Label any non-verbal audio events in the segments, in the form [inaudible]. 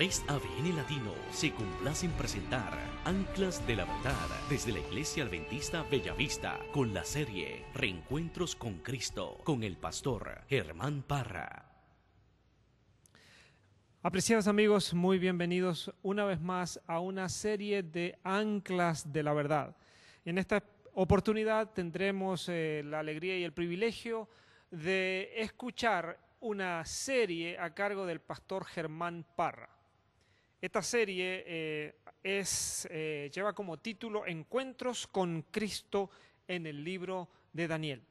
3 ABN Latino se complace en presentar Anclas de la Verdad desde la Iglesia Adventista Bellavista con la serie Reencuentros con Cristo con el pastor Germán Parra. Apreciados amigos, muy bienvenidos una vez más a una serie de Anclas de la Verdad. En esta oportunidad tendremos eh, la alegría y el privilegio de escuchar una serie a cargo del pastor Germán Parra. Esta serie eh, eh, lleva como título Encuentros con Cristo en el libro de Daniel.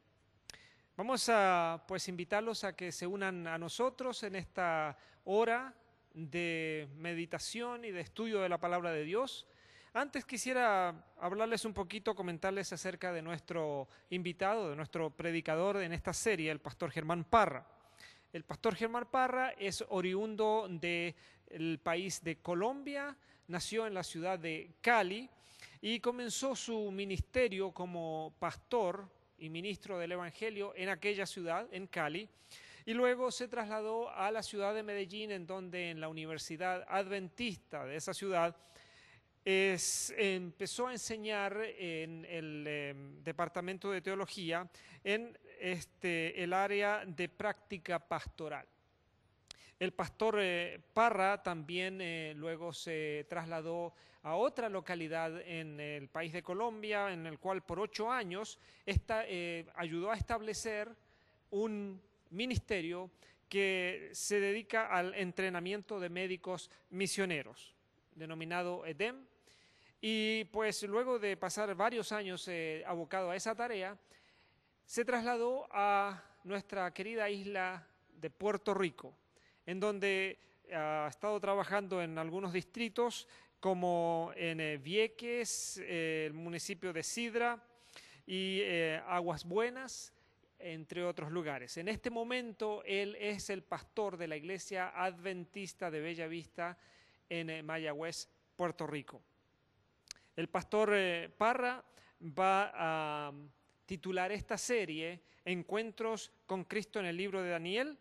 Vamos a pues, invitarlos a que se unan a nosotros en esta hora de meditación y de estudio de la palabra de Dios. Antes quisiera hablarles un poquito, comentarles acerca de nuestro invitado, de nuestro predicador en esta serie, el pastor Germán Parra. El pastor Germán Parra es oriundo de el país de Colombia, nació en la ciudad de Cali y comenzó su ministerio como pastor y ministro del Evangelio en aquella ciudad, en Cali, y luego se trasladó a la ciudad de Medellín, en donde en la Universidad Adventista de esa ciudad empezó a enseñar en el eh, Departamento de Teología en este, el área de práctica pastoral. El pastor eh, Parra también eh, luego se trasladó a otra localidad en el país de Colombia, en el cual por ocho años eh, ayudó a establecer un ministerio que se dedica al entrenamiento de médicos misioneros, denominado EDEM. Y pues luego de pasar varios años abocado a esa tarea, se trasladó a nuestra querida isla de Puerto Rico en donde ah, ha estado trabajando en algunos distritos como en eh, Vieques, eh, el municipio de Sidra y eh, Aguas Buenas, entre otros lugares. En este momento él es el pastor de la iglesia adventista de Bella Vista en Mayagüez, Puerto Rico. El pastor Parra va a titular esta serie Encuentros con Cristo en el libro de Daniel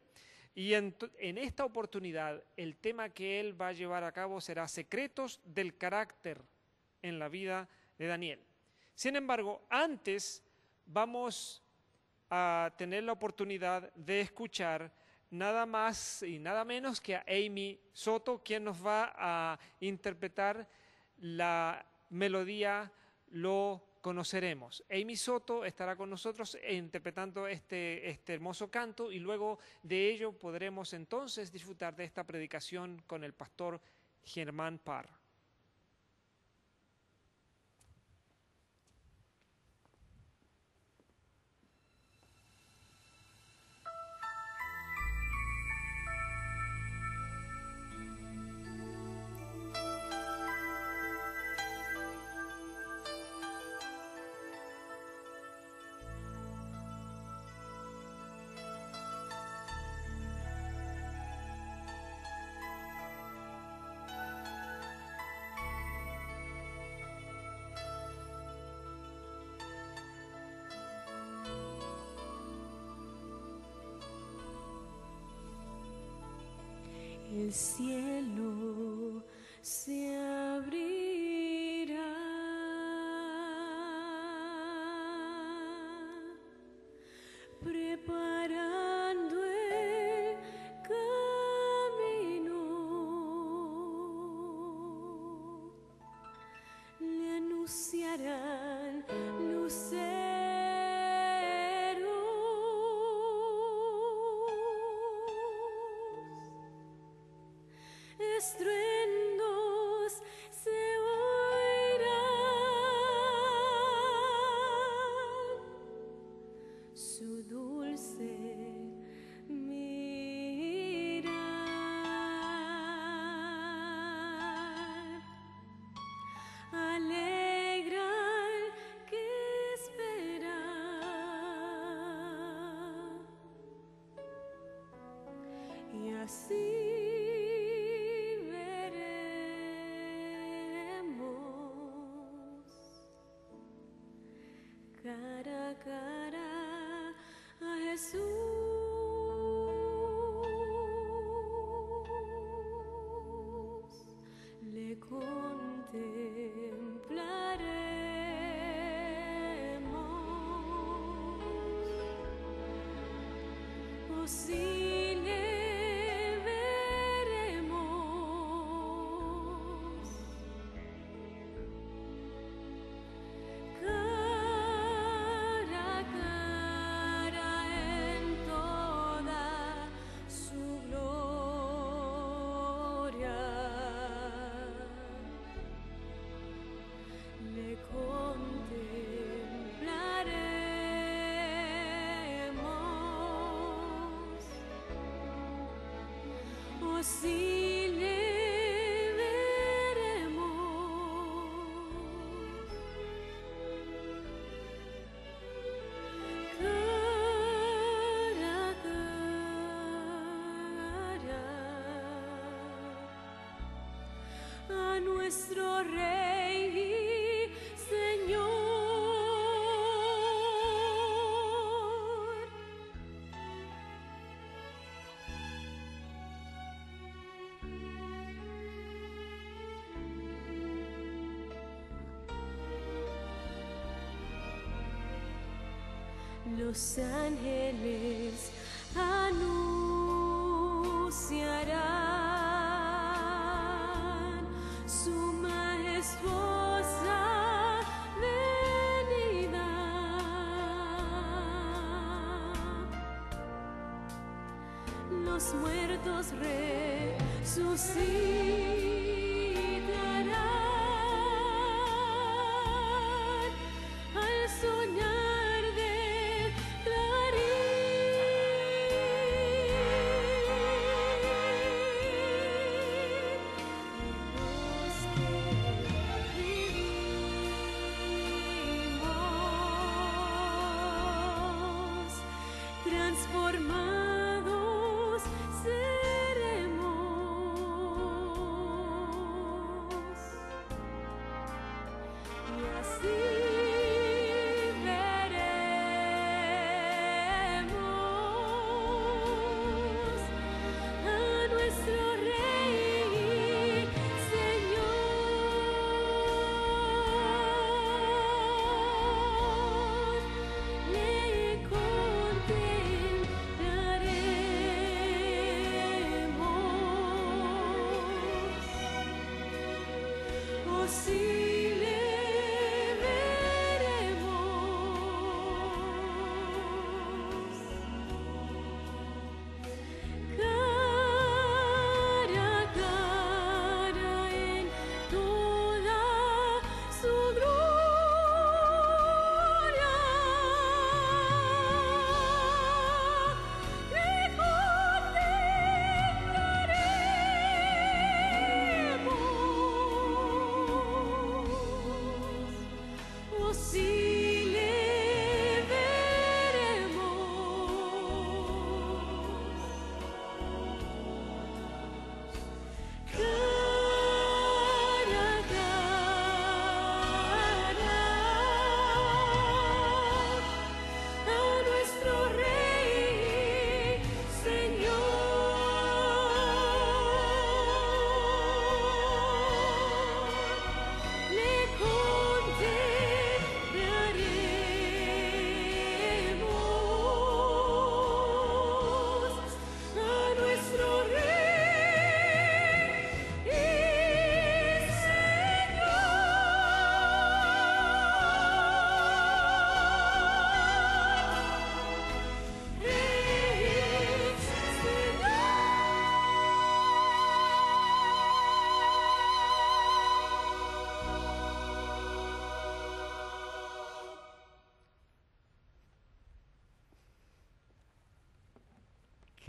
y en, esta oportunidad el tema que él va a llevar a cabo será secretos del carácter en la vida de Daniel. Sin embargo, antes vamos a tener la oportunidad de escuchar nada más y nada menos que a Amy Soto, quien nos va a interpretar la melodía Lo conoceremos. Amy Soto estará con nosotros interpretando este, este, hermoso canto y luego de ello podremos entonces disfrutar de esta predicación con el pastor Germán Parr. cielo. cara a cara a Jesús. Le contemplaremos. Oh, los ángeles anunciarán su majestuosa venida. Los muertos resucitarán. transformados.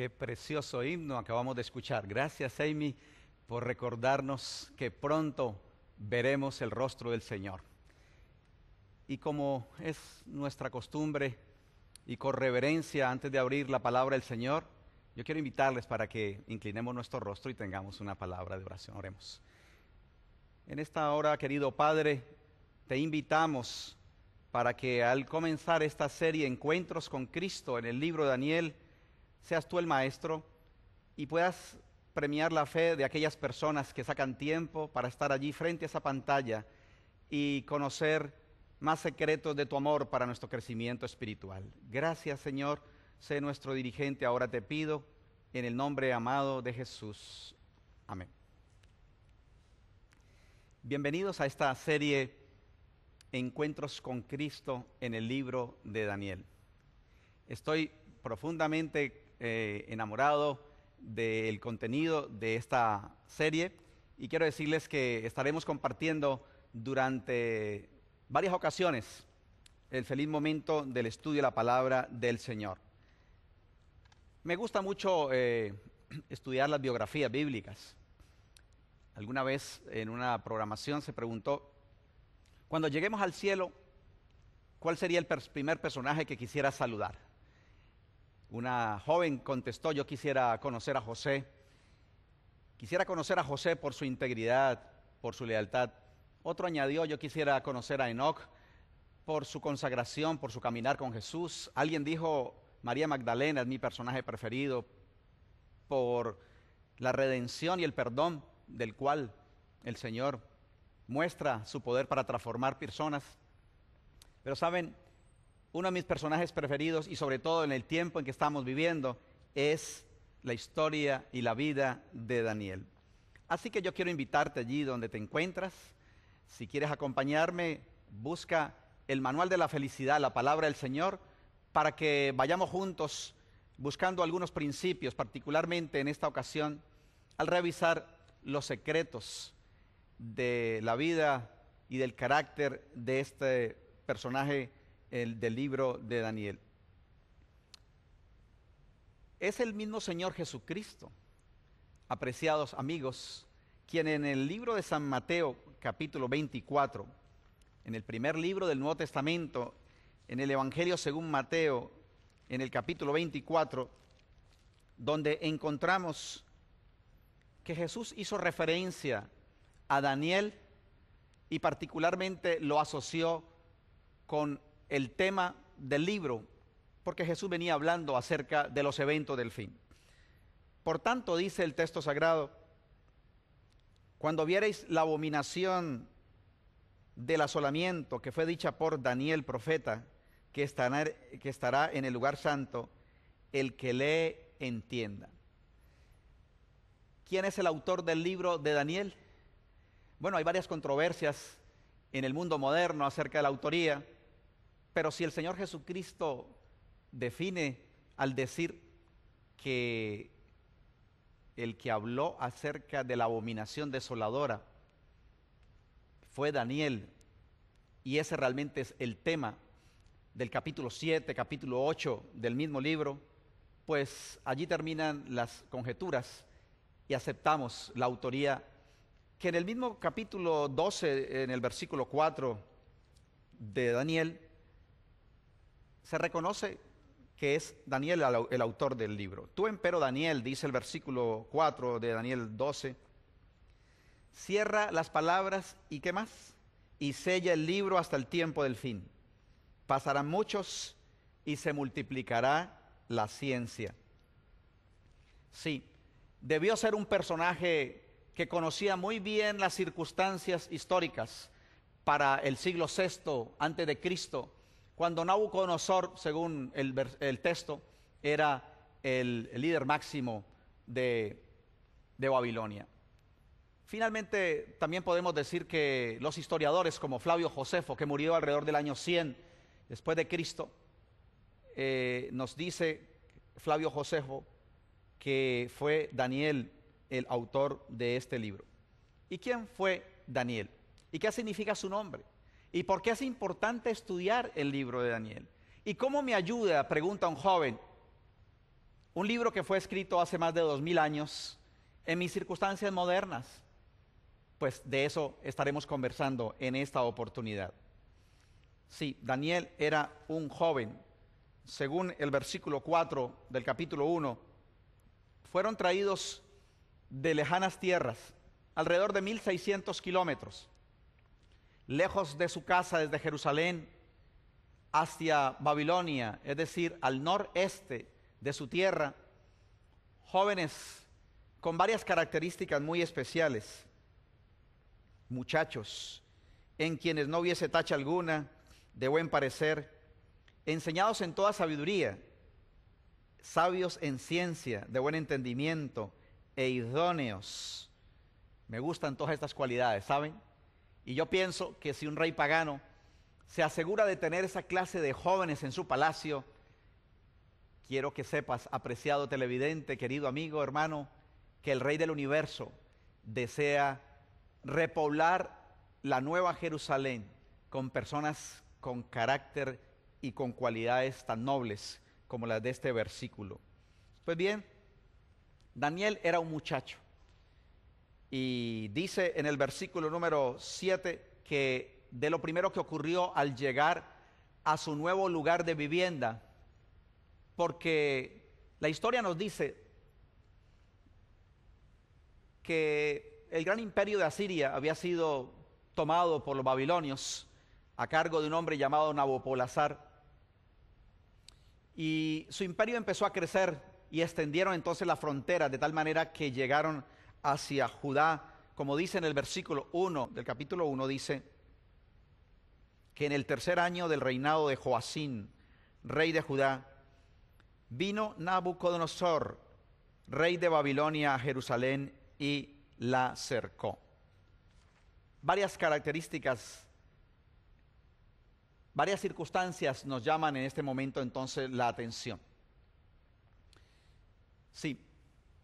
Qué precioso himno acabamos de escuchar. Gracias, Amy, por recordarnos que pronto veremos el rostro del Señor. Y como es nuestra costumbre y con reverencia antes de abrir la palabra del Señor, yo quiero invitarles para que inclinemos nuestro rostro y tengamos una palabra de oración. Oremos. En esta hora, querido Padre, te invitamos para que al comenzar esta serie Encuentros con Cristo en el libro de Daniel, seas tú el maestro y puedas premiar la fe de aquellas personas que sacan tiempo para estar allí frente a esa pantalla y conocer más secretos de tu amor para nuestro crecimiento espiritual. Gracias Señor, sé nuestro dirigente, ahora te pido, en el nombre amado de Jesús. Amén. Bienvenidos a esta serie Encuentros con Cristo en el libro de Daniel. Estoy profundamente eh, enamorado del contenido de esta serie y quiero decirles que estaremos compartiendo durante varias ocasiones el feliz momento del estudio de la palabra del Señor. Me gusta mucho eh, [clears throat] estudiar las biografías bíblicas. Alguna vez en una programación se preguntó, cuando lleguemos al cielo, ¿cuál sería el primer personaje que quisiera saludar? Una joven contestó, yo quisiera conocer a José. Quisiera conocer a José por su integridad, por su lealtad. Otro añadió, yo quisiera conocer a Enoch por su consagración, por su caminar con Jesús. Alguien dijo, María Magdalena es mi personaje preferido por la redención y el perdón del cual el Señor muestra su poder para transformar personas. Pero saben, uno de mis personajes preferidos y sobre todo en el tiempo en que estamos viviendo es la historia y la vida de Daniel. Así que yo quiero invitarte allí donde te encuentras. Si quieres acompañarme, busca el manual de la felicidad, la palabra del Señor, para que vayamos juntos buscando algunos principios, particularmente en esta ocasión, al revisar los secretos de la vida y del carácter de este personaje el, del libro de Daniel. Es el mismo Señor Jesucristo, apreciados amigos, quien en el libro de San Mateo capítulo 24, en el primer libro del Nuevo Testamento, en el Evangelio según Mateo, en el capítulo 24, donde encontramos que Jesús hizo referencia a Daniel y particularmente lo asoció con el tema del libro, porque Jesús venía hablando acerca de los eventos del fin. Por tanto, dice el texto sagrado, cuando viereis la abominación del asolamiento que fue dicha por Daniel profeta, que estará, en el lugar santo, el que le entienda. ¿Quién es el autor del libro de Daniel? Bueno, hay varias controversias en el mundo moderno acerca de la autoría. Pero si el Señor Jesucristo define al decir que el que habló acerca de la abominación desoladora fue Daniel, y ese realmente es el tema del capítulo 7, capítulo 8 del mismo libro, pues allí terminan las conjeturas y aceptamos la autoría que en el mismo capítulo 12, en el versículo 4 de Daniel, se reconoce que es Daniel el autor del libro. Tú, empero, Daniel, dice el versículo 4 de Daniel 12, cierra las palabras y qué más, y sella el libro hasta el tiempo del fin. Pasarán muchos y se multiplicará la ciencia. Sí, debió ser un personaje que conocía muy bien las circunstancias históricas para el siglo VI antes de Cristo cuando Nabucodonosor, según el, texto, era el, líder máximo de, Babilonia. Finalmente, también podemos decir que los historiadores como Flavio Josefo, que murió alrededor del año 100 después de Cristo, eh, nos dice Flavio Josefo que fue Daniel el autor de este libro. ¿Y quién fue Daniel? ¿Y qué significa su nombre? ¿Y por qué es importante estudiar el libro de Daniel? ¿Y cómo me ayuda? Pregunta un joven. Un libro que fue escrito hace más de dos mil años en mis circunstancias modernas. Pues de eso estaremos conversando en esta oportunidad. Sí, Daniel era un joven. Según el versículo 4 del capítulo 1, fueron traídos de lejanas tierras, alrededor de 1.600 kilómetros lejos de su casa desde Jerusalén hacia Babilonia, es decir, al noreste de su tierra, jóvenes con varias características muy especiales, muchachos, en quienes no hubiese tacha alguna, de buen parecer, enseñados en toda sabiduría, sabios en ciencia, de buen entendimiento e idóneos. Me gustan todas estas cualidades, ¿saben? Y yo pienso que si un rey pagano se asegura de tener esa clase de jóvenes en su palacio, quiero que sepas, apreciado televidente, querido amigo, hermano, que el rey del universo desea repoblar la nueva Jerusalén con personas con carácter y con cualidades tan nobles como las de este versículo. Pues bien, Daniel era un muchacho, y dice en el versículo número 7 que de lo primero que ocurrió al llegar a su nuevo lugar de vivienda, porque la historia nos dice que el gran imperio de Asiria había sido tomado por los babilonios a cargo de un hombre llamado Nabopolazar. Y su imperio empezó a crecer y extendieron entonces la frontera de tal manera que llegaron hacia Judá, como dice en el versículo 1 del capítulo 1, dice que en el tercer año del reinado de Joacín, rey de Judá, vino Nabucodonosor, rey de Babilonia, a Jerusalén y la cercó. Varias características, varias circunstancias nos llaman en este momento entonces la atención. Sí,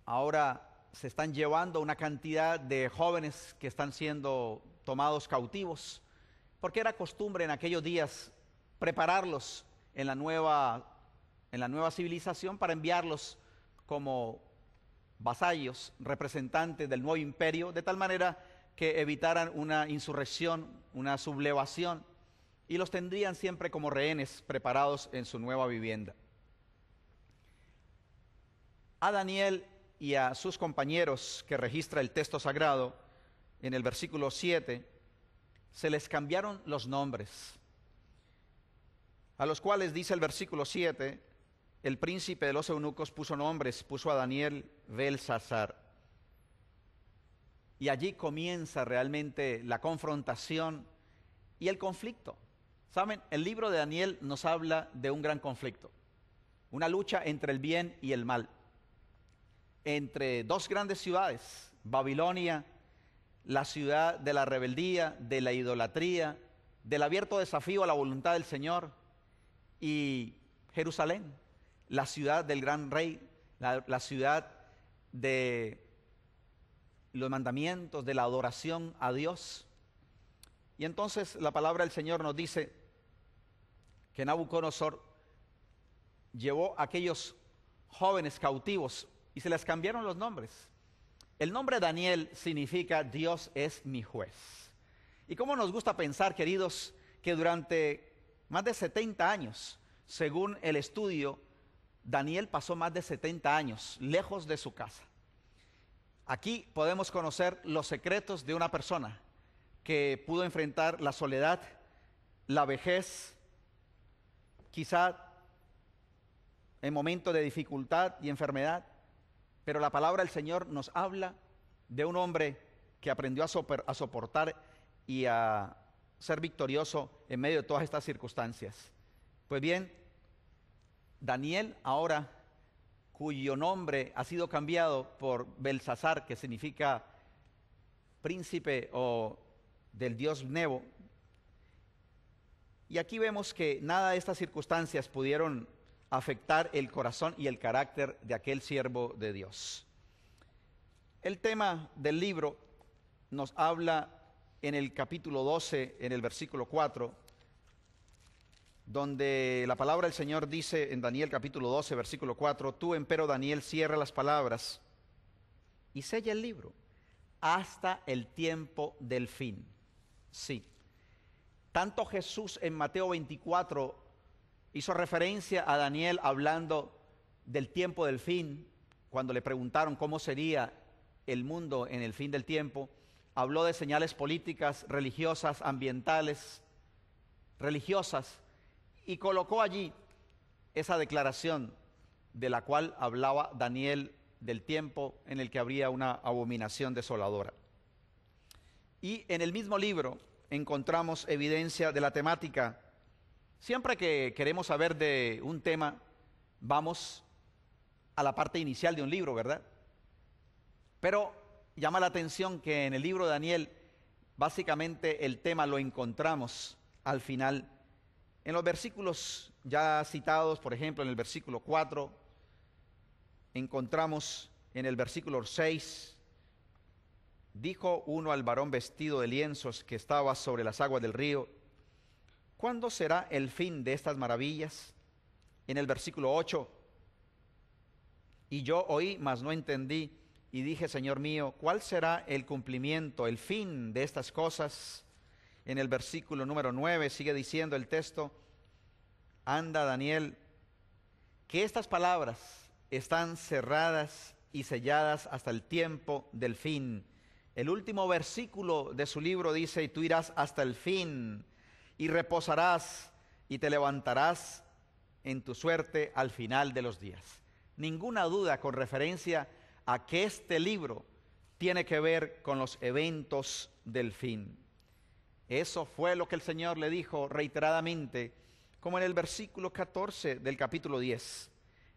ahora se están llevando una cantidad de jóvenes que están siendo tomados cautivos, porque era costumbre en aquellos días prepararlos en la nueva, en la nueva civilización para enviarlos como vasallos, representantes del nuevo imperio, de tal manera que evitaran una insurrección, una sublevación, y los tendrían siempre como rehenes preparados en su nueva vivienda. A Daniel y a sus compañeros que registra el texto sagrado en el versículo 7, se les cambiaron los nombres, a los cuales dice el versículo 7, el príncipe de los eunucos puso nombres, puso a Daniel Belsasar. Y allí comienza realmente la confrontación y el conflicto. Saben, el libro de Daniel nos habla de un gran conflicto, una lucha entre el bien y el mal entre dos grandes ciudades, Babilonia, la ciudad de la rebeldía, de la idolatría, del abierto desafío a la voluntad del Señor, y Jerusalén, la ciudad del gran rey, la, ciudad de los mandamientos, de la adoración a Dios. Y entonces la palabra del Señor nos dice que Nabucodonosor llevó a aquellos jóvenes cautivos y se les cambiaron los nombres. El nombre Daniel significa Dios es mi juez. Y cómo nos gusta pensar, queridos, que durante más de 70 años, según el estudio, Daniel pasó más de 70 años lejos de su casa. Aquí podemos conocer los secretos de una persona que pudo enfrentar la soledad, la vejez, quizá en momentos de dificultad y enfermedad, pero la palabra del Señor nos habla de un hombre que aprendió a, soportar y a ser victorioso en medio de todas estas circunstancias. Pues bien, Daniel ahora, cuyo nombre ha sido cambiado por Belsasar, que significa príncipe o del dios Nebo, y aquí vemos que nada de estas circunstancias pudieron afectar el corazón y el carácter de aquel siervo de Dios. El tema del libro nos habla en el capítulo 12, en el versículo 4, donde la palabra del Señor dice en Daniel capítulo 12, versículo 4, tú empero Daniel cierra las palabras y sella el libro hasta el tiempo del fin. Sí. Tanto Jesús en Mateo 24 Hizo referencia a Daniel hablando del tiempo del fin, cuando le preguntaron cómo sería el mundo en el fin del tiempo. Habló de señales políticas, religiosas, ambientales, religiosas, y colocó allí esa declaración de la cual hablaba Daniel del tiempo en el que habría una abominación desoladora. Y en el mismo libro encontramos evidencia de la temática Siempre que queremos saber de un tema, vamos a la parte inicial de un libro, ¿verdad? Pero llama la atención que en el libro de Daniel, básicamente el tema lo encontramos al final. En los versículos ya citados, por ejemplo, en el versículo 4, encontramos en el versículo 6, dijo uno al varón vestido de lienzos que estaba sobre las aguas del río, ¿Cuándo será el fin de estas maravillas? En el versículo 8. Y yo oí, mas no entendí, y dije, Señor mío, ¿cuál será el cumplimiento, el fin de estas cosas? En el versículo número 9 sigue diciendo el texto, anda Daniel, que estas palabras están cerradas y selladas hasta el tiempo del fin. El último versículo de su libro dice, y tú irás hasta el fin y reposarás y te levantarás en tu suerte al final de los días. Ninguna duda con referencia a que este libro tiene que ver con los eventos del fin. Eso fue lo que el Señor le dijo reiteradamente, como en el versículo 14 del capítulo 10.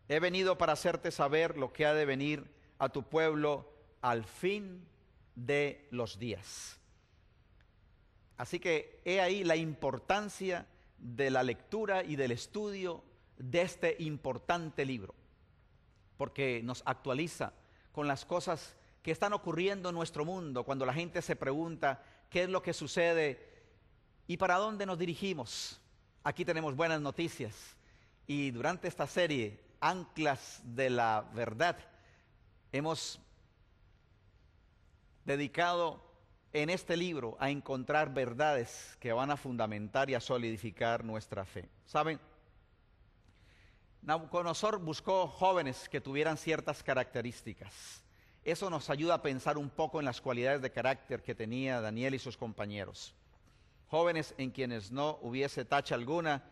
He venido para hacerte saber lo que ha de venir a tu pueblo al fin de los días. Así que he ahí la importancia de la lectura y del estudio de este importante libro, porque nos actualiza con las cosas que están ocurriendo en nuestro mundo, cuando la gente se pregunta qué es lo que sucede y para dónde nos dirigimos. Aquí tenemos buenas noticias y durante esta serie, Anclas de la Verdad, hemos dedicado en este libro a encontrar verdades que van a fundamentar y a solidificar nuestra fe. ¿Saben? Nabucodonosor buscó jóvenes que tuvieran ciertas características. Eso nos ayuda a pensar un poco en las cualidades de carácter que tenía Daniel y sus compañeros. Jóvenes en quienes no hubiese tacha alguna,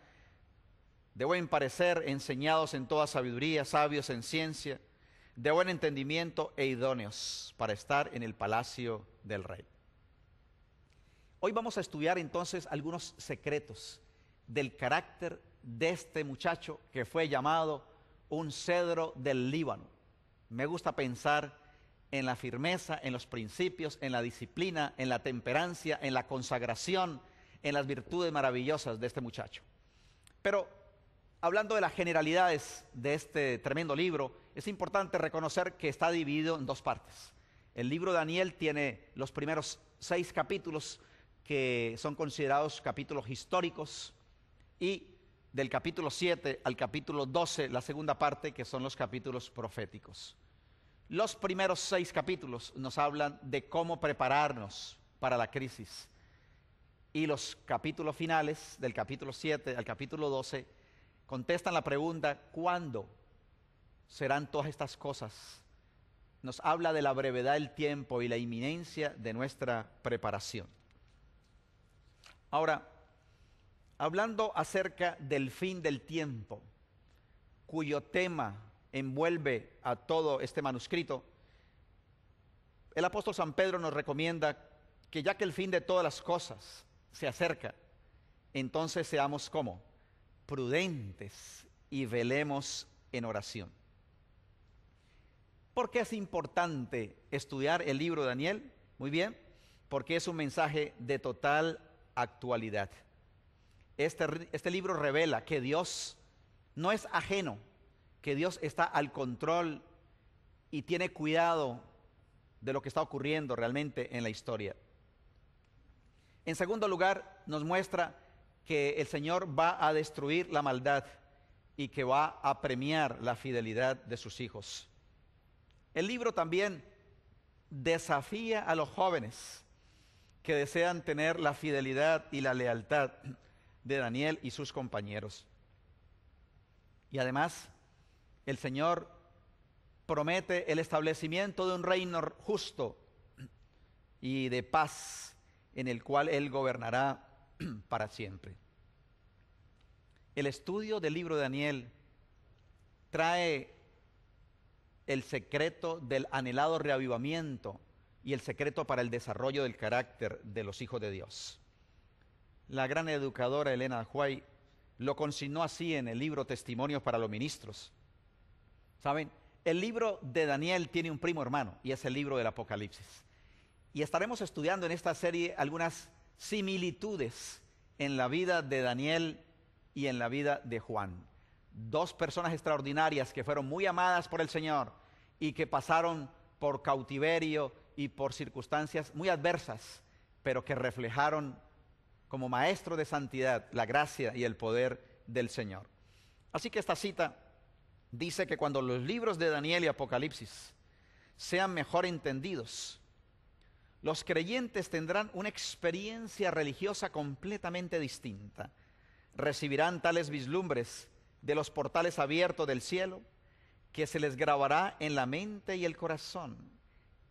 de buen parecer, enseñados en toda sabiduría, sabios en ciencia, de buen entendimiento e idóneos para estar en el palacio del rey. Hoy vamos a estudiar entonces algunos secretos del carácter de este muchacho que fue llamado un cedro del Líbano. Me gusta pensar en la firmeza, en los principios, en la disciplina, en la temperancia, en la consagración, en las virtudes maravillosas de este muchacho. Pero hablando de las generalidades de este tremendo libro, es importante reconocer que está dividido en dos partes. El libro de Daniel tiene los primeros seis capítulos que son considerados capítulos históricos y del capítulo 7 al capítulo 12, la segunda parte, que son los capítulos proféticos. Los primeros seis capítulos nos hablan de cómo prepararnos para la crisis. Y los capítulos finales, del capítulo 7 al capítulo 12, contestan la pregunta, ¿cuándo serán todas estas cosas? Nos habla de la brevedad del tiempo y la inminencia de nuestra preparación. Ahora, hablando acerca del fin del tiempo, cuyo tema envuelve a todo este manuscrito, el apóstol San Pedro nos recomienda que ya que el fin de todas las cosas se acerca, entonces seamos como prudentes y velemos en oración. ¿Por qué es importante estudiar el libro de Daniel? Muy bien, porque es un mensaje de total actualidad. Este, este libro revela que Dios no es ajeno, que Dios está al control y tiene cuidado de lo que está ocurriendo realmente en la historia. En segundo lugar, nos muestra que el Señor va a destruir la maldad y que va a premiar la fidelidad de sus hijos. El libro también desafía a los jóvenes que desean tener la fidelidad y la lealtad de Daniel y sus compañeros. Y además, el Señor promete el establecimiento de un reino justo y de paz en el cual Él gobernará [clears throat] para siempre. El estudio del libro de Daniel trae el secreto del anhelado reavivamiento y el secreto para el desarrollo del carácter de los hijos de Dios. La gran educadora Elena Huay lo consignó así en el libro Testimonios para los Ministros. ¿Saben? El libro de Daniel tiene un primo hermano y es el libro del Apocalipsis. Y estaremos estudiando en esta serie algunas similitudes en la vida de Daniel y en la vida de Juan. Dos personas extraordinarias que fueron muy amadas por el Señor y que pasaron por cautiverio y por circunstancias muy adversas, pero que reflejaron como maestro de santidad la gracia y el poder del Señor. Así que esta cita dice que cuando los libros de Daniel y Apocalipsis sean mejor entendidos, los creyentes tendrán una experiencia religiosa completamente distinta. Recibirán tales vislumbres de los portales abiertos del cielo que se les grabará en la mente y el corazón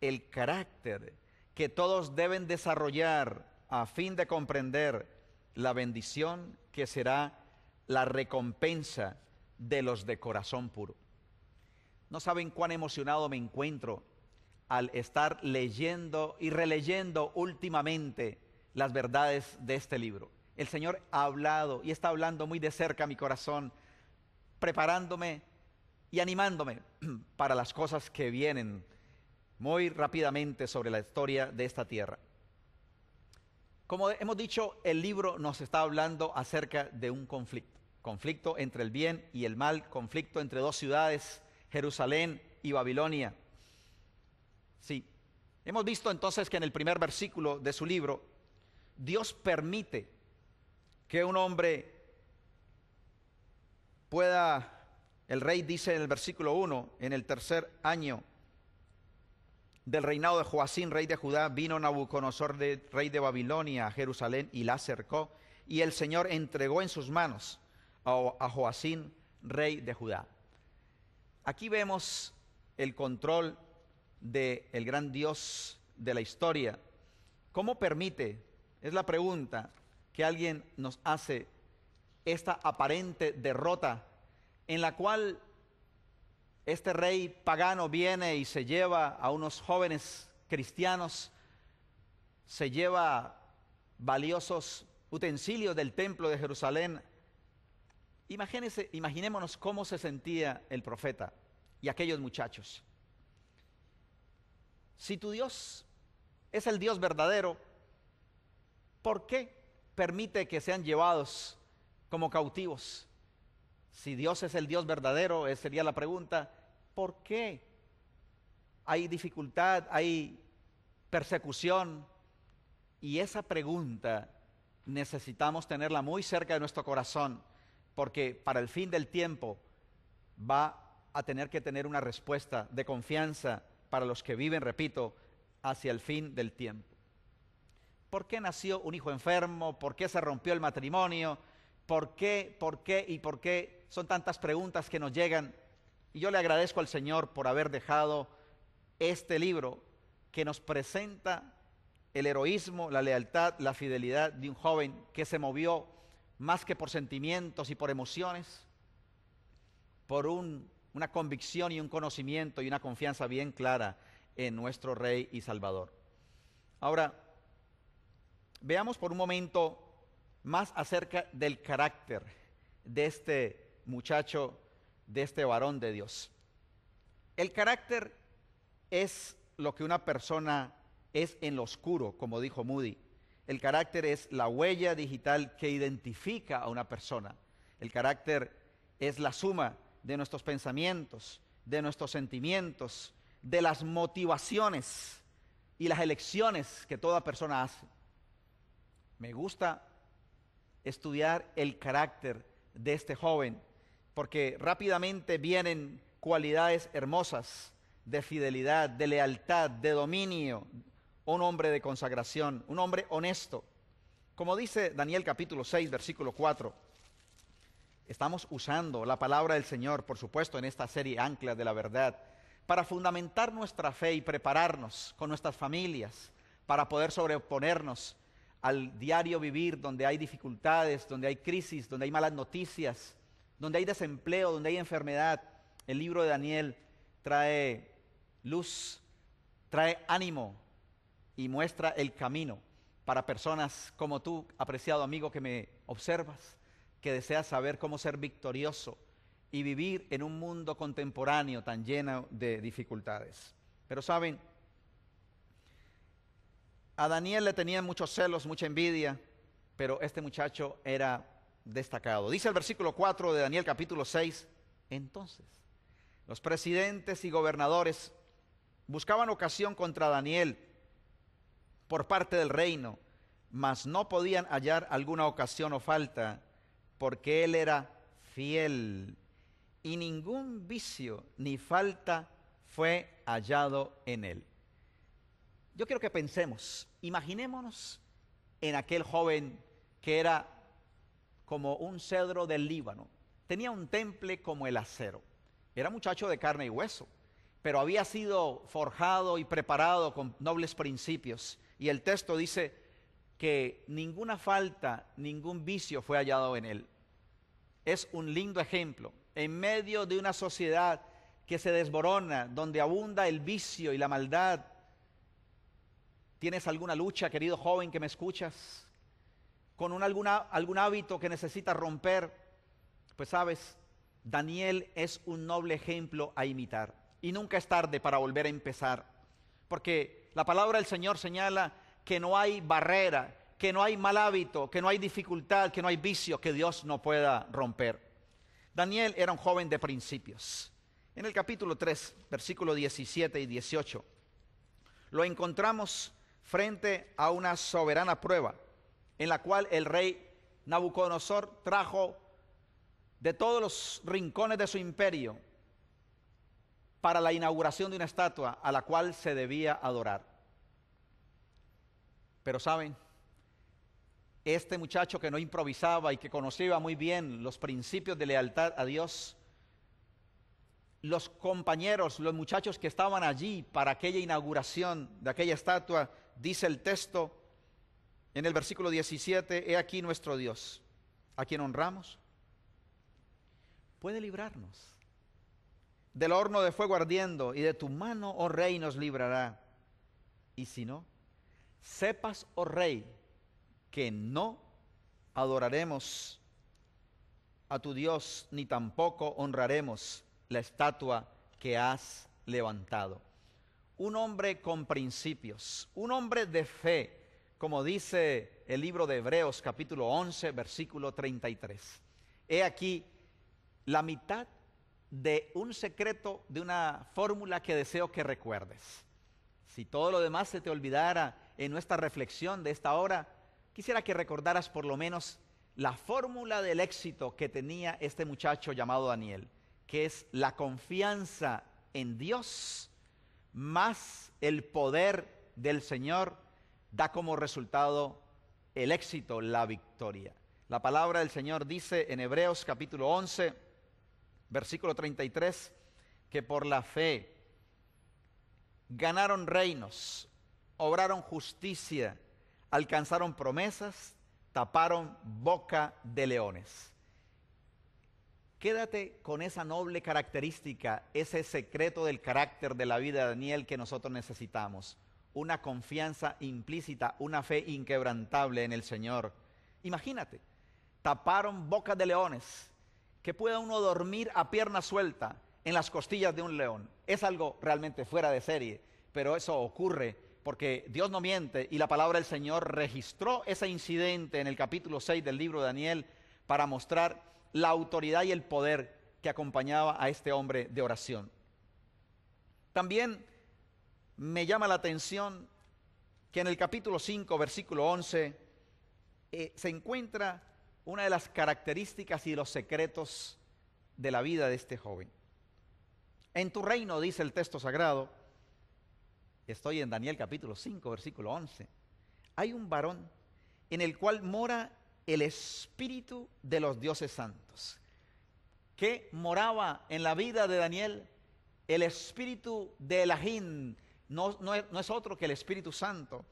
el carácter que todos deben desarrollar a fin de comprender la bendición que será la recompensa de los de corazón puro. No saben cuán emocionado me encuentro al estar leyendo y releyendo últimamente las verdades de este libro. El Señor ha hablado y está hablando muy de cerca a mi corazón, preparándome y animándome [clears throat] para las cosas que vienen muy rápidamente sobre la historia de esta tierra. Como hemos dicho, el libro nos está hablando acerca de un conflicto. Conflicto entre el bien y el mal, conflicto entre dos ciudades, Jerusalén y Babilonia. Sí. Hemos visto entonces que en el primer versículo de su libro, Dios permite que un hombre pueda, el rey dice en el versículo 1, en el tercer año, del reinado de Joacín, rey de Judá, vino Nabucodonosor, rey de Babilonia, a Jerusalén y la cercó, y el Señor entregó en sus manos a, Joacín, rey de Judá. Aquí vemos el control del gran Dios de la historia. ¿Cómo permite? Es la pregunta que alguien nos hace esta aparente derrota en la cual este rey pagano viene y se lleva a unos jóvenes cristianos, se lleva valiosos utensilios del templo de Jerusalén. imaginémonos cómo se sentía el profeta y aquellos muchachos. Si tu Dios es el Dios verdadero, ¿por qué permite que sean llevados como cautivos? Si Dios es el Dios verdadero, eh, sería la pregunta, por qué hay dificultad, hay persecución. Y esa pregunta necesitamos tenerla muy cerca de nuestro corazón, porque para el fin del tiempo va a tener que tener una respuesta de confianza para los que viven, repito, hacia el fin del tiempo. ¿Por qué nació un hijo enfermo? ¿Por qué se rompió el matrimonio? ¿Por qué, por qué y por qué? Son tantas preguntas que nos llegan y yo le agradezco al Señor por haber dejado este libro que nos presenta el heroísmo, la lealtad, la fidelidad de un joven que se movió más que por sentimientos y por emociones, por una convicción y un conocimiento y una confianza bien clara en nuestro Rey y Salvador. Ahora, veamos por un momento más acerca del carácter de este muchacho de este varón de Dios. El carácter es lo que una persona es en lo oscuro, como dijo Moody. El carácter es la huella digital que identifica a una persona. El carácter es la suma de nuestros pensamientos, de nuestros sentimientos, de las motivaciones y las elecciones que toda persona hace. Me gusta estudiar el carácter de este joven porque rápidamente vienen cualidades hermosas de fidelidad, de lealtad, de dominio, un hombre de consagración, un hombre honesto. Como dice Daniel capítulo 6, versículo 4, estamos usando la palabra del Señor, por supuesto, en esta serie ancla de la Verdad, para fundamentar nuestra fe y prepararnos con nuestras familias para poder sobreponernos al diario vivir donde hay dificultades, donde hay crisis, donde hay malas noticias, donde hay desempleo, donde hay enfermedad, el libro de Daniel trae luz, trae ánimo y muestra el camino para personas como tú, apreciado amigo que me observas, que deseas saber cómo ser victorioso y vivir en un mundo contemporáneo tan lleno de dificultades. Pero saben, a Daniel le tenían muchos celos, mucha envidia, pero este muchacho era destacado. Dice el versículo 4 de Daniel capítulo 6, entonces los presidentes y gobernadores buscaban ocasión contra Daniel por parte del reino, mas no podían hallar alguna ocasión o falta, porque él era fiel y ningún vicio ni falta fue hallado en él. Yo quiero que pensemos, imaginémonos en aquel joven que era como un cedro del Líbano. Tenía un temple como el acero. Era muchacho de carne y hueso, pero había sido forjado y preparado con nobles principios. Y el texto dice que ninguna falta, ningún vicio fue hallado en él. Es un lindo ejemplo. En medio de una sociedad que se desborona, donde abunda el vicio y la maldad. ¿Tienes alguna lucha, querido joven que me escuchas? con algún hábito que necesita romper, pues sabes, Daniel es un noble ejemplo a imitar. Y nunca es tarde para volver a empezar. Porque la palabra del Señor señala que no hay barrera, que no hay mal hábito, que no hay dificultad, que no hay vicio que Dios no pueda romper. Daniel era un joven de principios. En el capítulo 3, versículos 17 y 18, lo encontramos frente a una soberana prueba en la cual el rey Nabucodonosor trajo de todos los rincones de su imperio para la inauguración de una estatua a la cual se debía adorar. Pero saben, este muchacho que no improvisaba y que conocía muy bien los principios de lealtad a Dios, los compañeros, los muchachos que estaban allí para aquella inauguración de aquella estatua, dice el texto, en el versículo 17, he aquí nuestro Dios, a quien honramos, puede librarnos del horno de fuego ardiendo y de tu mano, oh rey, nos librará. Y si no, sepas, oh rey, que no adoraremos a tu Dios, ni tampoco honraremos la estatua que has levantado. Un hombre con principios, un hombre de fe, como dice el libro de Hebreos capítulo 11, versículo 33. He aquí la mitad de un secreto, de una fórmula que deseo que recuerdes. Si todo lo demás se te olvidara en nuestra reflexión de esta hora, quisiera que recordaras por lo menos la fórmula del éxito que tenía este muchacho llamado Daniel, que es la confianza en Dios más el poder del Señor da como resultado el éxito, la victoria. La palabra del Señor dice en Hebreos capítulo 11, versículo 33, que por la fe ganaron reinos, obraron justicia, alcanzaron promesas, taparon boca de leones. Quédate con esa noble característica, ese secreto del carácter de la vida de Daniel que nosotros necesitamos una confianza implícita, una fe inquebrantable en el Señor. Imagínate, taparon bocas de leones, que pueda uno dormir a pierna suelta en las costillas de un león. Es algo realmente fuera de serie, pero eso ocurre porque Dios no miente y la palabra del Señor registró ese incidente en el capítulo 6 del libro de Daniel para mostrar la autoridad y el poder que acompañaba a este hombre de oración. También me llama la atención que en el capítulo 5, versículo 11, eh, se encuentra una de las características y los secretos de la vida de este joven. En tu reino, dice el texto sagrado, estoy en Daniel capítulo 5, versículo 11, hay un varón en el cual mora el espíritu de los dioses santos. que moraba en la vida de Daniel? El espíritu de Elajín, no, es otro que el Espíritu Santo.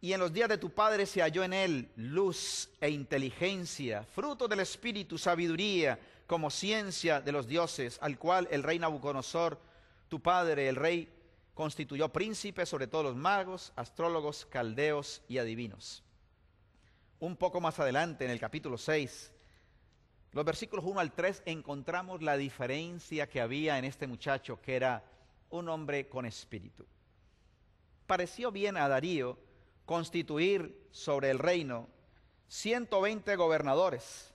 Y en los días de tu padre se halló en él luz e inteligencia, fruto del Espíritu, sabiduría, como ciencia de los dioses, al cual el rey Nabucodonosor, tu padre, el rey, constituyó príncipe sobre todos los magos, astrólogos, caldeos y adivinos. Un poco más adelante, en el capítulo 6, los versículos 1 al 3, encontramos la diferencia que había en este muchacho, que era un hombre con espíritu pareció bien a Darío constituir sobre el reino 120 gobernadores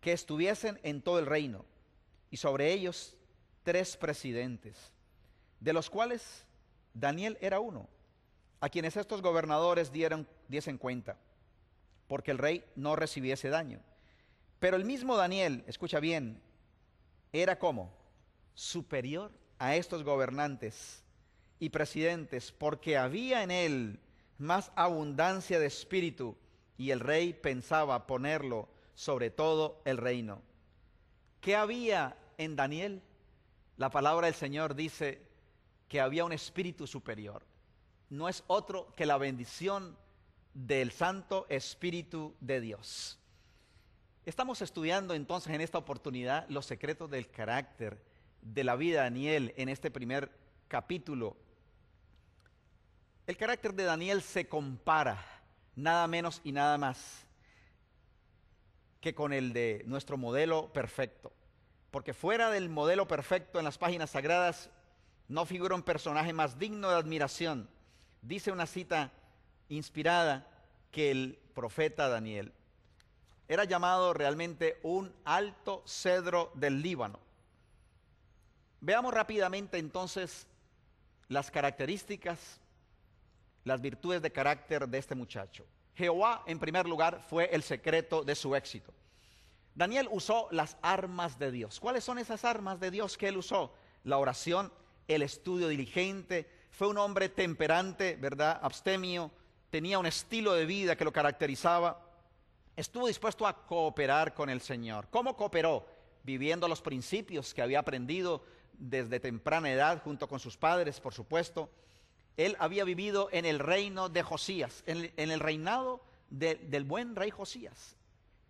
que estuviesen en todo el reino y sobre ellos tres presidentes, de los cuales Daniel era uno, a quienes estos gobernadores dieron, diesen cuenta, porque el rey no recibiese daño. Pero el mismo Daniel, escucha bien, era como superior a estos gobernantes y presidentes, porque había en él más abundancia de espíritu, y el rey pensaba ponerlo sobre todo el reino. ¿Qué había en Daniel? La palabra del Señor dice que había un espíritu superior. No es otro que la bendición del Santo Espíritu de Dios. Estamos estudiando entonces en esta oportunidad los secretos del carácter de la vida de Daniel en este primer capítulo el carácter de Daniel se compara nada menos y nada más que con el de nuestro modelo perfecto. Porque fuera del modelo perfecto en las páginas sagradas no figura un personaje más digno de admiración. Dice una cita inspirada que el profeta Daniel. Era llamado realmente un alto cedro del Líbano. Veamos rápidamente entonces las características las virtudes de carácter de este muchacho. Jehová, en primer lugar, fue el secreto de su éxito. Daniel usó las armas de Dios. ¿Cuáles son esas armas de Dios que él usó? La oración, el estudio diligente, fue un hombre temperante, ¿verdad? Abstemio, tenía un estilo de vida que lo caracterizaba. Estuvo dispuesto a cooperar con el Señor. ¿Cómo cooperó? Viviendo los principios que había aprendido desde temprana edad junto con sus padres, por supuesto él había vivido en el reino de Josías, en, el reinado del buen rey Josías.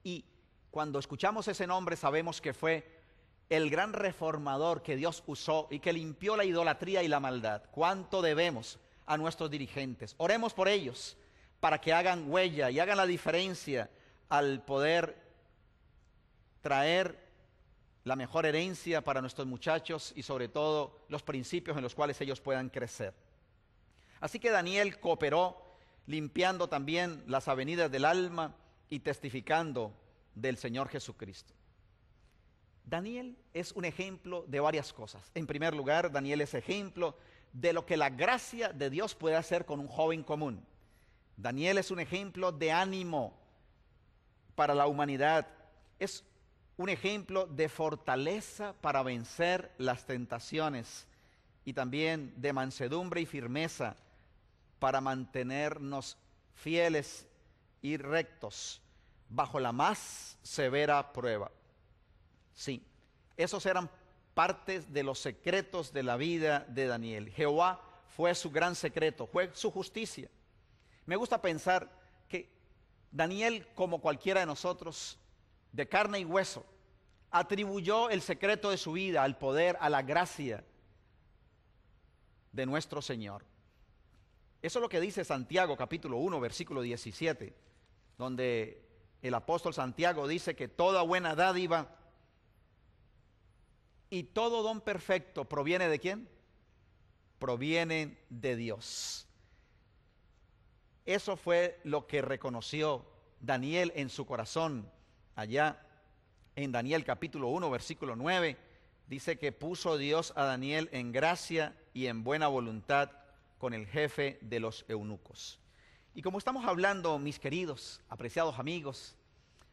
Y cuando escuchamos ese nombre sabemos que fue el gran reformador que Dios usó y que limpió la idolatría y la maldad. ¿Cuánto debemos a nuestros dirigentes? Oremos por ellos para que hagan huella y hagan la diferencia al poder traer la mejor herencia para nuestros muchachos y sobre todo los principios en los cuales ellos puedan crecer. Así que Daniel cooperó limpiando también las avenidas del alma y testificando del Señor Jesucristo. Daniel es un ejemplo de varias cosas. En primer lugar, Daniel es ejemplo de lo que la gracia de Dios puede hacer con un joven común. Daniel es un ejemplo de ánimo para la humanidad. Es un ejemplo de fortaleza para vencer las tentaciones y también de mansedumbre y firmeza para mantenernos fieles y rectos bajo la más severa prueba. Sí, esos eran partes de los secretos de la vida de Daniel. Jehová fue su gran secreto, fue su justicia. Me gusta pensar que Daniel, como cualquiera de nosotros, de carne y hueso, atribuyó el secreto de su vida al poder, a la gracia de nuestro Señor. Eso es lo que dice Santiago capítulo 1, versículo 17, donde el apóstol Santiago dice que toda buena dádiva y todo don perfecto proviene de quién? Proviene de Dios. Eso fue lo que reconoció Daniel en su corazón allá en Daniel capítulo 1, versículo 9. Dice que puso Dios a Daniel en gracia y en buena voluntad con el jefe de los eunucos. Y como estamos hablando, mis queridos, apreciados amigos,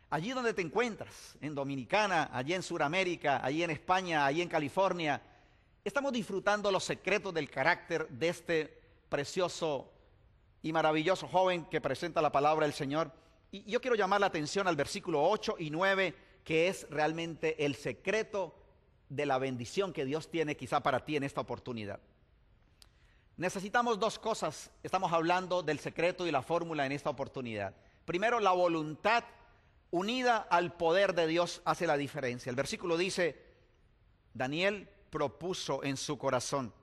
allí donde te encuentras, en Dominicana, allí en Sudamérica, allí en España, allí en California, estamos disfrutando los secretos del carácter de este precioso y maravilloso joven que presenta la palabra del Señor. Y yo quiero llamar la atención al versículo 8 y 9, que es realmente el secreto de la bendición que Dios tiene quizá para ti en esta oportunidad. Necesitamos dos cosas. Estamos hablando del secreto y la fórmula en esta oportunidad. Primero, la voluntad unida al poder de Dios hace la diferencia. El versículo dice, Daniel propuso en su corazón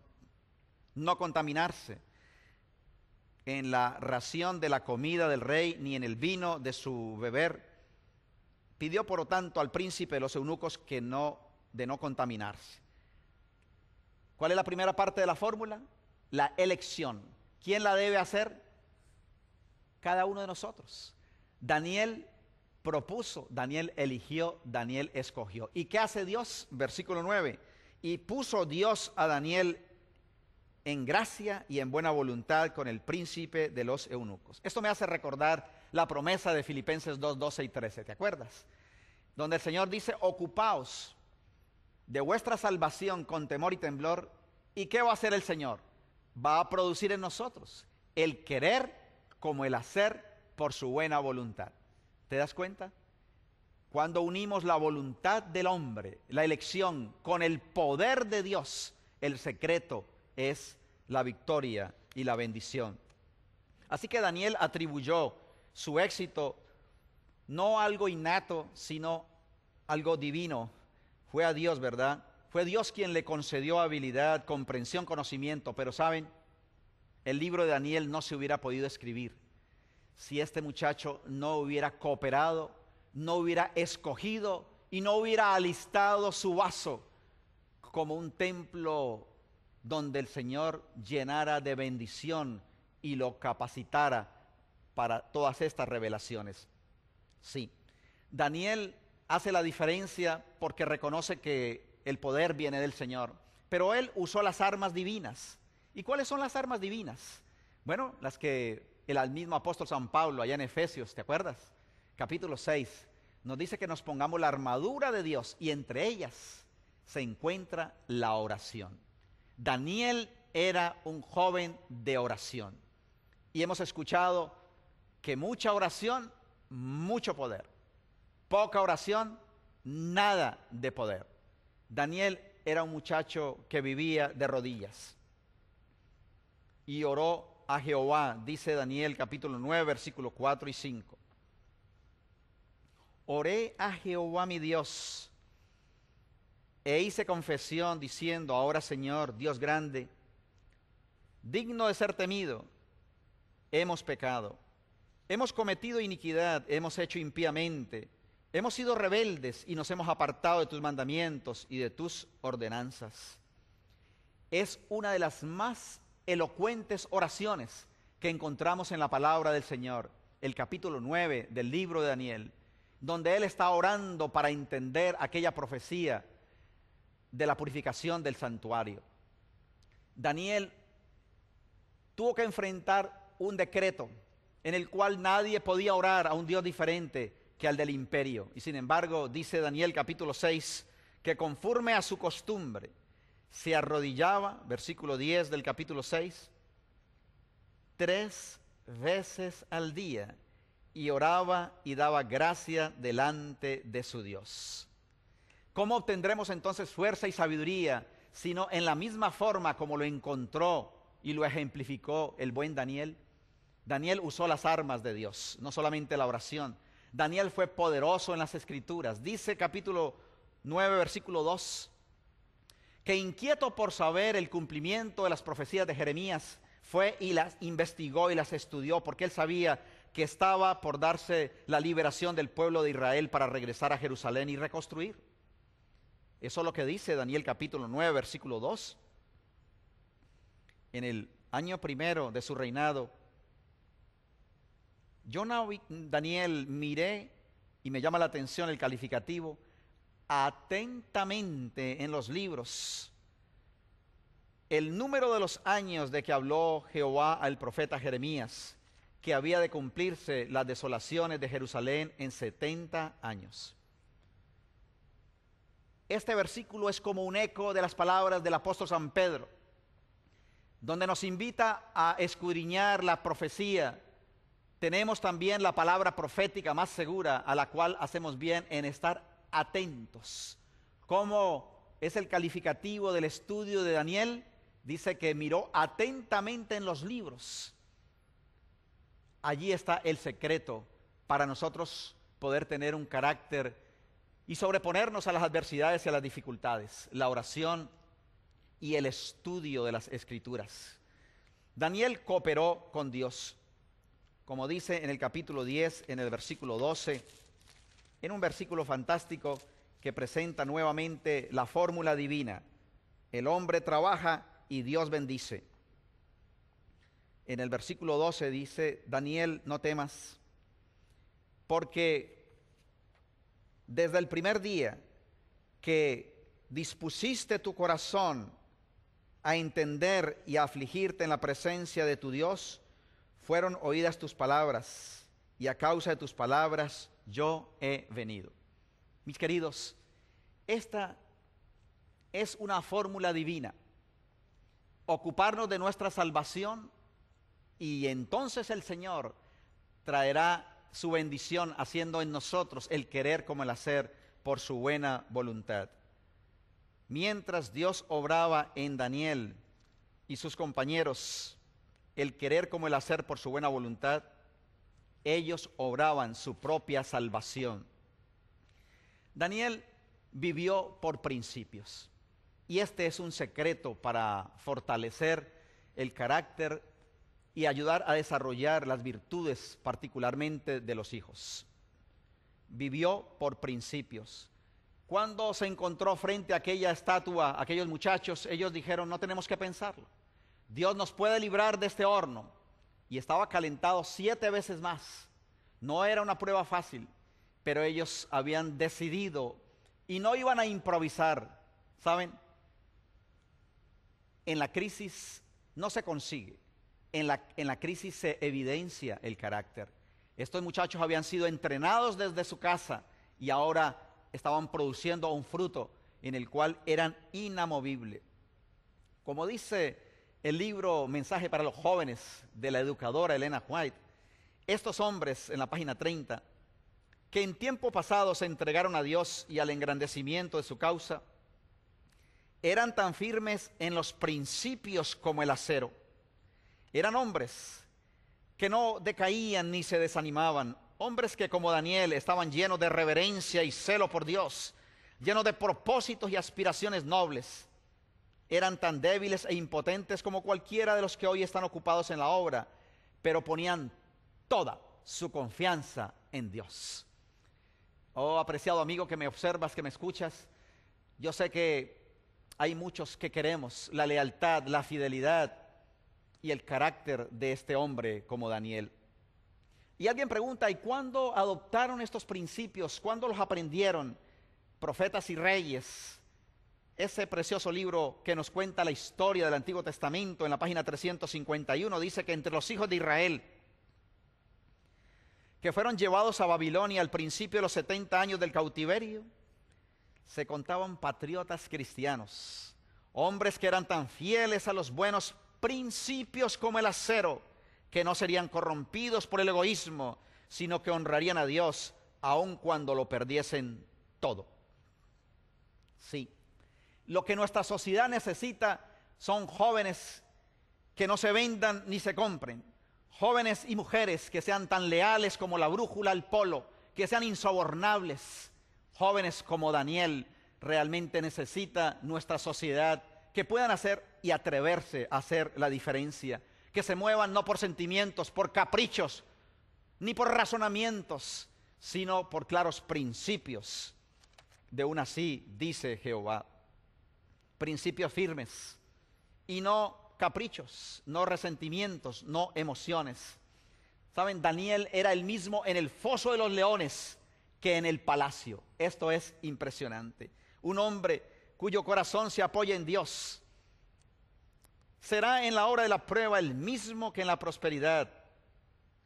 no contaminarse en la ración de la comida del rey ni en el vino de su beber. Pidió por lo tanto al príncipe de los eunucos que no de no contaminarse. ¿Cuál es la primera parte de la fórmula? la elección. ¿Quién la debe hacer? Cada uno de nosotros. Daniel propuso, Daniel eligió, Daniel escogió. ¿Y qué hace Dios? Versículo 9. Y puso Dios a Daniel en gracia y en buena voluntad con el príncipe de los eunucos. Esto me hace recordar la promesa de Filipenses 2, 12 y 13, ¿te acuerdas? Donde el Señor dice, ocupaos de vuestra salvación con temor y temblor. ¿Y qué va a hacer el Señor? va a producir en nosotros el querer como el hacer por su buena voluntad. ¿Te das cuenta? Cuando unimos la voluntad del hombre, la elección, con el poder de Dios, el secreto es la victoria y la bendición. Así que Daniel atribuyó su éxito no a algo innato, sino algo divino. Fue a Dios, ¿verdad? Fue Dios quien le concedió habilidad, comprensión, conocimiento, pero saben, el libro de Daniel no se hubiera podido escribir si este muchacho no hubiera cooperado, no hubiera escogido y no hubiera alistado su vaso como un templo donde el Señor llenara de bendición y lo capacitara para todas estas revelaciones. Sí, Daniel hace la diferencia porque reconoce que el poder viene del Señor. Pero él usó las armas divinas. ¿Y cuáles son las armas divinas? Bueno, las que el mismo apóstol San Pablo allá en Efesios, ¿te acuerdas? Capítulo 6, nos dice que nos pongamos la armadura de Dios y entre ellas se encuentra la oración. Daniel era un joven de oración y hemos escuchado que mucha oración, mucho poder. Poca oración, nada de poder. Daniel era un muchacho que vivía de rodillas y oró a Jehová, dice Daniel capítulo 9, versículos 4 y 5. Oré a Jehová mi Dios e hice confesión diciendo, ahora Señor, Dios grande, digno de ser temido, hemos pecado, hemos cometido iniquidad, hemos hecho impíamente Hemos sido rebeldes y nos hemos apartado de tus mandamientos y de tus ordenanzas. Es una de las más elocuentes oraciones que encontramos en la palabra del Señor, el capítulo 9 del libro de Daniel, donde Él está orando para entender aquella profecía de la purificación del santuario. Daniel tuvo que enfrentar un decreto en el cual nadie podía orar a un Dios diferente al del imperio. Y sin embargo, dice Daniel capítulo 6, que conforme a su costumbre se arrodillaba, versículo 10 del capítulo 6, tres veces al día y oraba y daba gracia delante de su Dios. ¿Cómo obtendremos entonces fuerza y sabiduría sino en la misma forma como lo encontró y lo ejemplificó el buen Daniel? Daniel usó las armas de Dios, no solamente la oración, Daniel fue poderoso en las escrituras. Dice capítulo 9, versículo 2, que inquieto por saber el cumplimiento de las profecías de Jeremías, fue y las investigó y las estudió, porque él sabía que estaba por darse la liberación del pueblo de Israel para regresar a Jerusalén y reconstruir. Eso es lo que dice Daniel capítulo 9, versículo 2. En el año primero de su reinado, yo, Daniel, miré y me llama la atención el calificativo, atentamente en los libros el número de los años de que habló Jehová al profeta Jeremías, que había de cumplirse las desolaciones de Jerusalén en 70 años. Este versículo es como un eco de las palabras del apóstol San Pedro, donde nos invita a escudriñar la profecía tenemos también la palabra profética más segura a la cual hacemos bien en estar atentos. Cómo es el calificativo del estudio de Daniel, dice que miró atentamente en los libros. Allí está el secreto para nosotros poder tener un carácter y sobreponernos a las adversidades y a las dificultades, la oración y el estudio de las escrituras. Daniel cooperó con Dios como dice en el capítulo 10, en el versículo 12, en un versículo fantástico que presenta nuevamente la fórmula divina. El hombre trabaja y Dios bendice. En el versículo 12 dice, Daniel, no temas, porque desde el primer día que dispusiste tu corazón a entender y a afligirte en la presencia de tu Dios, fueron oídas tus palabras, y a causa de tus palabras yo he venido. Mis queridos, esta es una fórmula divina. Ocuparnos de nuestra salvación y entonces el Señor traerá su bendición haciendo en nosotros el querer como el hacer por su buena voluntad. Mientras Dios obraba en Daniel y sus compañeros, el querer como el hacer por su buena voluntad, ellos obraban su propia salvación. Daniel vivió por principios y este es un secreto para fortalecer el carácter y ayudar a desarrollar las virtudes particularmente de los hijos. Vivió por principios. Cuando se encontró frente a aquella estatua, aquellos muchachos, ellos dijeron, no tenemos que pensarlo Dios nos puede librar de este horno. Y estaba calentado siete veces más. No era una prueba fácil, pero ellos habían decidido y no iban a improvisar. ¿Saben? En la crisis no se consigue, en la, crisis se evidencia el carácter. Estos muchachos habían sido entrenados desde su casa y ahora estaban produciendo un fruto en el cual eran inamovibles. Como dice el libro Mensaje para los jóvenes de la educadora Elena White, estos hombres en la página 30, que en tiempo pasado se entregaron a Dios y al engrandecimiento de su causa, eran tan firmes en los principios como el acero. Eran hombres que no decaían ni se desanimaban, hombres que como Daniel estaban llenos de reverencia y celo por Dios, llenos de propósitos y aspiraciones nobles eran tan débiles e impotentes como cualquiera de los que hoy están ocupados en la obra, pero ponían toda su confianza en Dios. Oh, apreciado amigo que me observas, que me escuchas, yo sé que hay muchos que queremos la lealtad, la fidelidad y el carácter de este hombre como Daniel. Y alguien pregunta, ¿y cuándo adoptaron estos principios? ¿Cuándo los aprendieron profetas y reyes? ese precioso libro que nos cuenta la historia del Antiguo Testamento en la página 351 dice que entre los hijos de Israel que fueron llevados a Babilonia al principio de los 70 años del cautiverio, se contaban patriotas cristianos, hombres que eran tan fieles a los buenos principios como el acero, que no serían corrompidos por el egoísmo, sino que honrarían a Dios aun cuando lo perdiesen todo. Sí, lo que nuestra sociedad necesita son jóvenes que no se vendan ni se compren. Jóvenes y mujeres que sean tan leales como la brújula al polo, que sean insobornables. Jóvenes como Daniel realmente necesita nuestra sociedad, que puedan hacer y atreverse a hacer la diferencia, que se muevan no por sentimientos, por caprichos, ni por razonamientos, sino por claros principios. De una así dice Jehová principios firmes y no caprichos, no resentimientos, no emociones. Saben, Daniel era el mismo en el foso de los leones que en el palacio. Esto es impresionante. Un hombre cuyo corazón se apoya en Dios será en la hora de la prueba el mismo que en la prosperidad,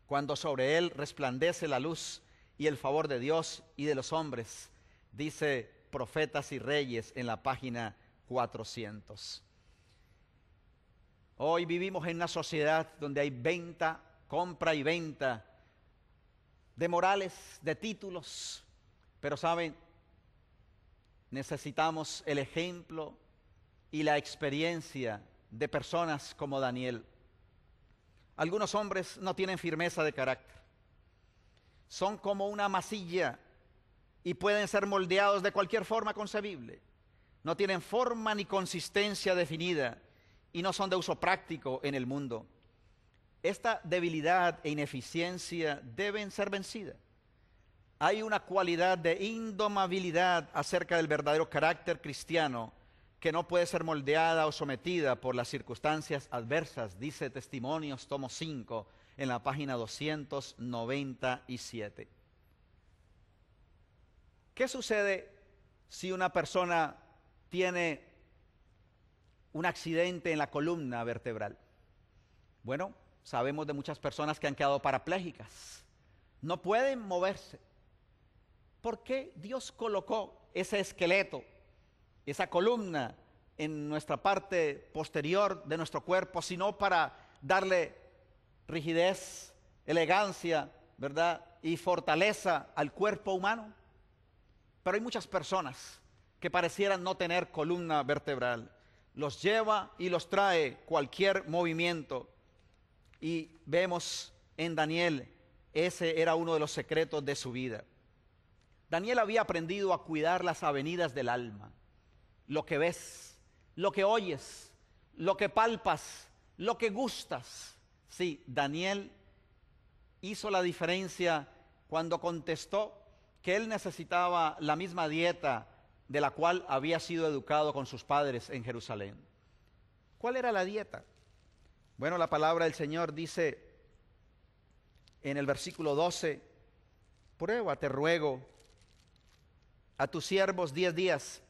cuando sobre él resplandece la luz y el favor de Dios y de los hombres, dice Profetas y Reyes en la página 400. Hoy vivimos en una sociedad donde hay venta, compra y venta de morales, de títulos, pero saben, necesitamos el ejemplo y la experiencia de personas como Daniel. Algunos hombres no tienen firmeza de carácter. Son como una masilla y pueden ser moldeados de cualquier forma concebible no tienen forma ni consistencia definida y no son de uso práctico en el mundo. Esta debilidad e ineficiencia deben ser vencidas. Hay una cualidad de indomabilidad acerca del verdadero carácter cristiano que no puede ser moldeada o sometida por las circunstancias adversas, dice Testimonios, tomo 5, en la página 297. ¿Qué sucede si una persona tiene un accidente en la columna vertebral. Bueno, sabemos de muchas personas que han quedado parapléjicas. No pueden moverse. ¿Por qué Dios colocó ese esqueleto, esa columna en nuestra parte posterior de nuestro cuerpo, sino para darle rigidez, elegancia, ¿verdad? Y fortaleza al cuerpo humano. Pero hay muchas personas que parecieran no tener columna vertebral. Los lleva y los trae cualquier movimiento. Y vemos en Daniel, ese era uno de los secretos de su vida. Daniel había aprendido a cuidar las avenidas del alma, lo que ves, lo que oyes, lo que palpas, lo que gustas. Sí, Daniel hizo la diferencia cuando contestó que él necesitaba la misma dieta de la cual había sido educado con sus padres en Jerusalén. ¿Cuál era la dieta? Bueno, la palabra del Señor dice en el versículo 12, prueba, te ruego, a tus siervos diez días,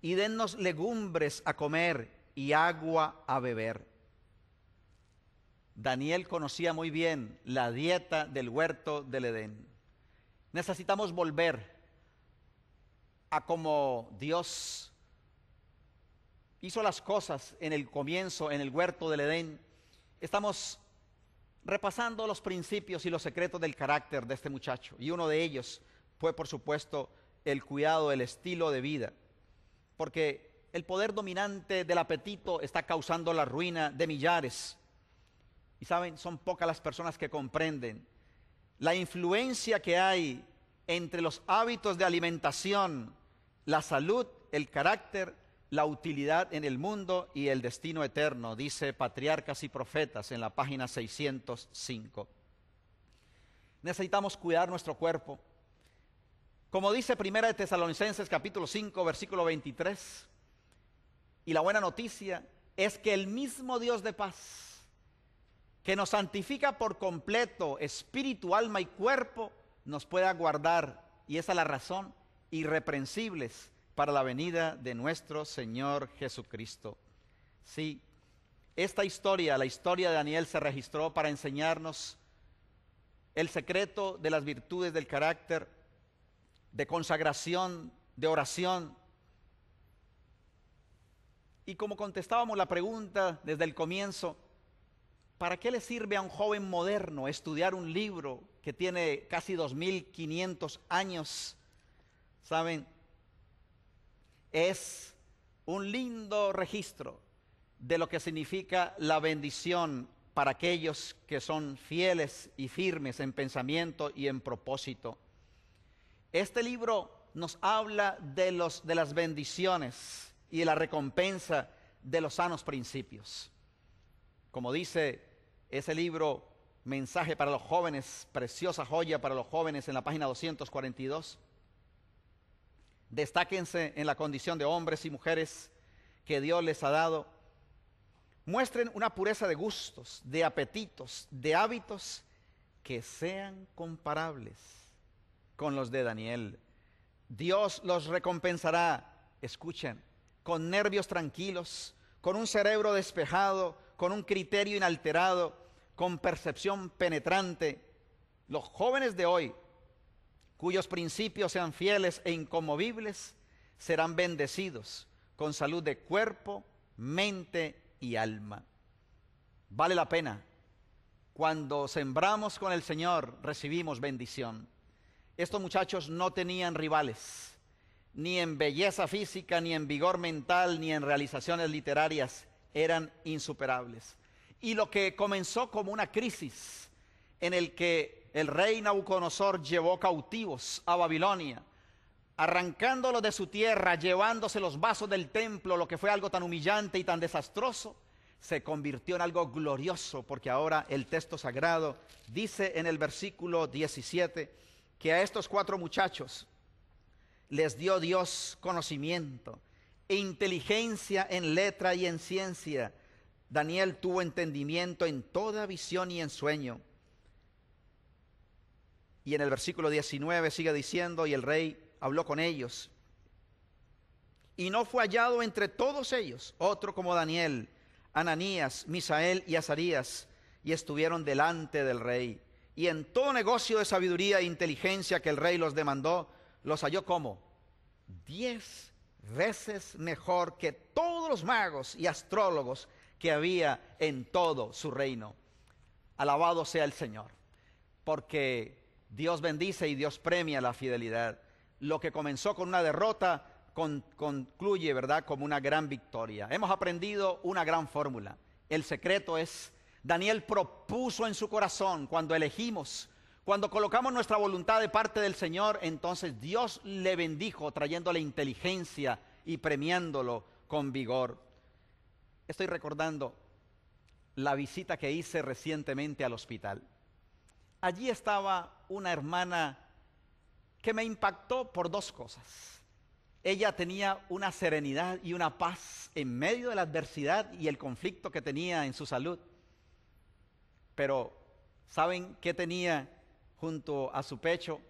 y dennos legumbres a comer y agua a beber. Daniel conocía muy bien la dieta del huerto del Edén. Necesitamos volver a como Dios hizo las cosas en el comienzo, en el huerto del Edén, estamos repasando los principios y los secretos del carácter de este muchacho. Y uno de ellos fue, por supuesto, el cuidado del estilo de vida. Porque el poder dominante del apetito está causando la ruina de millares. Y saben, son pocas las personas que comprenden la influencia que hay entre los hábitos de alimentación la salud, el carácter, la utilidad en el mundo y el destino eterno, dice Patriarcas y Profetas en la página 605. Necesitamos cuidar nuestro cuerpo. Como dice Primera de Tesalonicenses capítulo 5 versículo 23, y la buena noticia es que el mismo Dios de paz, que nos santifica por completo espíritu, alma y cuerpo, nos pueda guardar, y esa es la razón irreprensibles para la venida de nuestro Señor Jesucristo. Sí, esta historia, la historia de Daniel, se registró para enseñarnos el secreto de las virtudes del carácter, de consagración, de oración. Y como contestábamos la pregunta desde el comienzo, ¿para qué le sirve a un joven moderno estudiar un libro que tiene casi 2.500 años? Saben, es un lindo registro de lo que significa la bendición para aquellos que son fieles y firmes en pensamiento y en propósito. Este libro nos habla de, los, de las bendiciones y de la recompensa de los sanos principios. Como dice ese libro, mensaje para los jóvenes, preciosa joya para los jóvenes en la página 242 destáquense en la condición de hombres y mujeres que Dios les ha dado. Muestren una pureza de gustos, de apetitos, de hábitos que sean comparables con los de Daniel. Dios los recompensará, escuchen, con nervios tranquilos, con un cerebro despejado, con un criterio inalterado, con percepción penetrante. Los jóvenes de hoy cuyos principios sean fieles e incomovibles serán bendecidos con salud de cuerpo, mente y alma. Vale la pena. Cuando sembramos con el Señor, recibimos bendición. Estos muchachos no tenían rivales, ni en belleza física, ni en vigor mental, ni en realizaciones literarias. Eran insuperables. Y lo que comenzó como una crisis en el que el rey Nabucodonosor llevó cautivos a Babilonia, arrancándolo de su tierra, llevándose los vasos del templo, lo que fue algo tan humillante y tan desastroso, se convirtió en algo glorioso, porque ahora el texto sagrado dice en el versículo 17 que a estos cuatro muchachos les dio Dios conocimiento e inteligencia en letra y en ciencia. Daniel tuvo entendimiento en toda visión y en sueño y en el versículo 19 sigue diciendo, y el rey habló con ellos. Y no fue hallado entre todos ellos otro como Daniel, Ananías, Misael y Azarías, y estuvieron delante del rey. Y en todo negocio de sabiduría e inteligencia que el rey los demandó, los halló como diez veces mejor que todos los magos y astrólogos que había en todo su reino. Alabado sea el Señor, porque Dios bendice y Dios premia la fidelidad. Lo que comenzó con una derrota concluye, ¿verdad?, como una gran victoria. Hemos aprendido una gran fórmula. El secreto es, Daniel propuso en su corazón, cuando elegimos, cuando colocamos nuestra voluntad de parte del Señor, entonces Dios le bendijo trayendo la inteligencia y premiándolo con vigor. Estoy recordando la visita que hice recientemente al hospital allí estaba una hermana que me impactó por dos cosas. Ella tenía una serenidad y una paz en medio de la adversidad y el conflicto que tenía en su salud. Pero, ¿saben qué tenía junto a su pecho?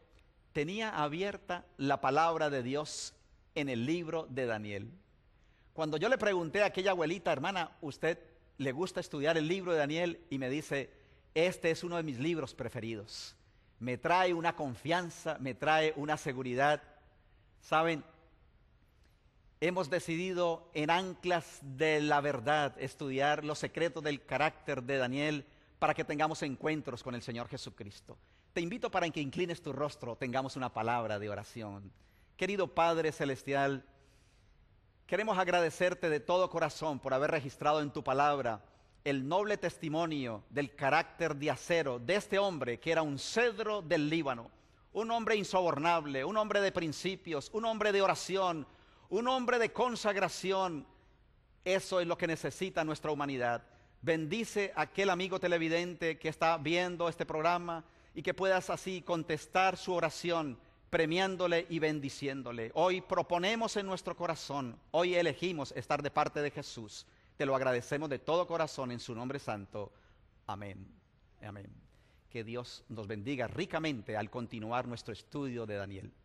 Tenía abierta la palabra de Dios en el libro de Daniel. Cuando yo le pregunté a aquella abuelita, hermana, ¿usted le gusta estudiar el libro de Daniel? Y me dice, este es uno de mis libros preferidos. Me trae una confianza, me trae una seguridad. Saben, hemos decidido en Anclas de la Verdad estudiar los secretos del carácter de Daniel para que tengamos encuentros con el Señor Jesucristo. Te invito para que inclines tu rostro, tengamos una palabra de oración. Querido Padre Celestial, queremos agradecerte de todo corazón por haber registrado en tu palabra el noble testimonio del carácter de acero de este hombre que era un cedro del Líbano, un hombre insobornable, un hombre de principios, un hombre de oración, un hombre de consagración. Eso es lo que necesita nuestra humanidad. Bendice a aquel amigo televidente que está viendo este programa y que puedas así contestar su oración premiándole y bendiciéndole. Hoy proponemos en nuestro corazón, hoy elegimos estar de parte de Jesús lo agradecemos de todo corazón en su nombre santo. Amén. Amén. Que Dios nos bendiga ricamente al continuar nuestro estudio de Daniel.